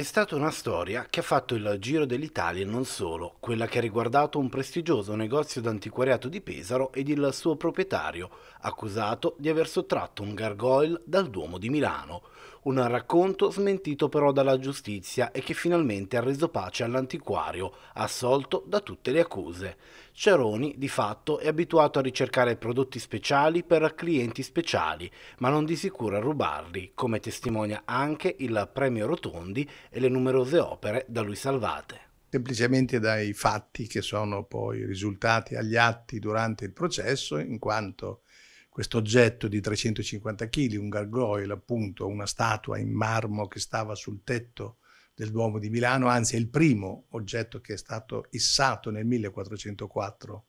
È stata una storia che ha fatto il giro dell'Italia e non solo, quella che ha riguardato un prestigioso negozio d'antiquariato di Pesaro ed il suo proprietario, accusato di aver sottratto un gargoyle dal Duomo di Milano. Un racconto smentito però dalla giustizia e che finalmente ha reso pace all'antiquario, assolto da tutte le accuse. Ceroni, di fatto, è abituato a ricercare prodotti speciali per clienti speciali, ma non di sicuro a rubarli, come testimonia anche il premio Rotondi e le numerose opere da lui salvate. Semplicemente dai fatti che sono poi risultati agli atti durante il processo, in quanto questo oggetto di 350 kg, un gargoyle appunto, una statua in marmo che stava sul tetto del Duomo di Milano, anzi è il primo oggetto che è stato issato nel 1404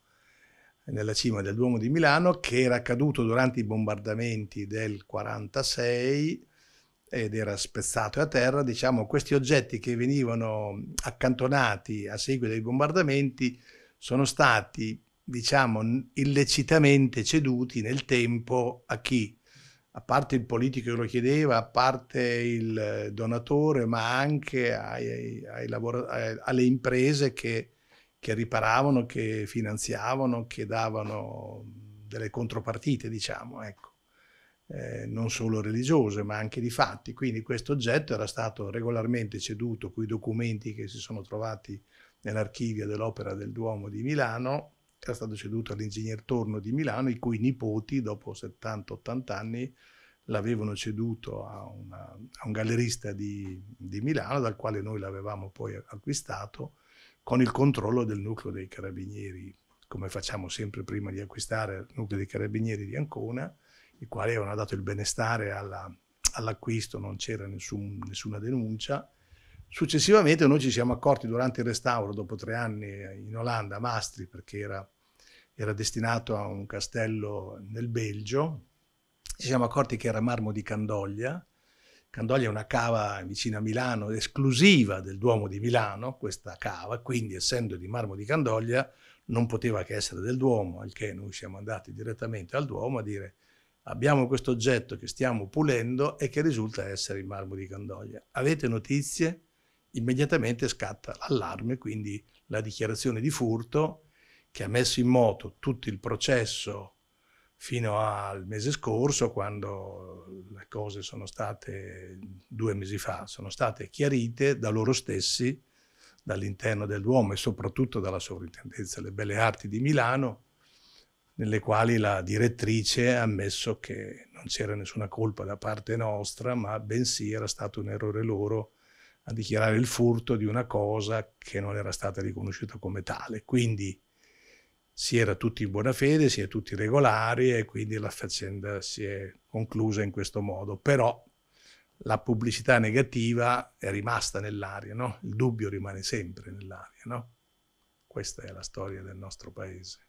nella cima del Duomo di Milano, che era caduto durante i bombardamenti del 1946, ed era spezzato a terra, diciamo, questi oggetti che venivano accantonati a seguito dei bombardamenti sono stati, diciamo, illecitamente ceduti nel tempo a chi? A parte il politico che lo chiedeva, a parte il donatore, ma anche ai, ai alle imprese che, che riparavano, che finanziavano, che davano delle contropartite, diciamo, ecco eh, non solo religiose ma anche di fatti. Quindi questo oggetto era stato regolarmente ceduto con i documenti che si sono trovati nell'archivio dell'Opera del Duomo di Milano, era stato ceduto all'ingegner Torno di Milano, i cui nipoti dopo 70-80 anni l'avevano ceduto a, una, a un gallerista di, di, Milano, dal quale noi l'avevamo poi acquistato, con il controllo del nucleo dei carabinieri, come facciamo sempre prima di acquistare il nucleo dei carabinieri di Ancona, i quali avevano dato il benestare all'acquisto, non c'era nessun, nessuna denuncia. Successivamente noi ci siamo accorti durante il restauro, dopo tre anni eh, in Olanda, a Mastri, perché era, era destinato a un castello nel Belgio, ci siamo accorti che era marmo di Candoglia. Candoglia è una cava vicino a Milano, esclusiva del Duomo di Milano, questa cava, quindi essendo di marmo di Candoglia non poteva che essere del Duomo, al che noi siamo andati direttamente al Duomo a dire Abbiamo questo oggetto che stiamo pulendo e che risulta essere il marmo di Candoglia. Avete notizie? Immediatamente scatta l'allarme, quindi la dichiarazione di furto che ha messo in moto tutto il processo fino al mese scorso, quando le cose sono state, due mesi fa, sono state chiarite da loro stessi, dall'interno del Duomo e soprattutto dalla Sovrintendenza delle Belle Arti di Milano, nelle quali la direttrice ha ammesso che non c'era nessuna colpa da parte nostra, ma bensì era stato un errore loro a dichiarare il furto di una cosa che non era stata riconosciuta come tale. Quindi si era tutti in buona fede, si è tutti regolari e quindi la faccenda si è conclusa in questo modo. Però la pubblicità negativa è rimasta nell'aria, no? il dubbio rimane sempre nell'aria. No? Questa è la storia del nostro paese.